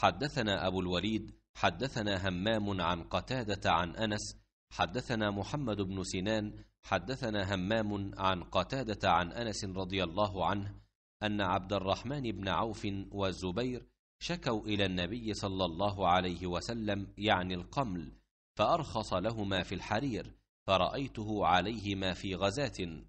حدثنا أبو الوليد حدثنا همام عن قتادة عن أنس حدثنا محمد بن سنان حدثنا همام عن قتادة عن أنس رضي الله عنه أن عبد الرحمن بن عوف والزبير شكوا إلى النبي صلى الله عليه وسلم يعني القمل فأرخص لهما في الحرير فرأيته عليهما في غزاة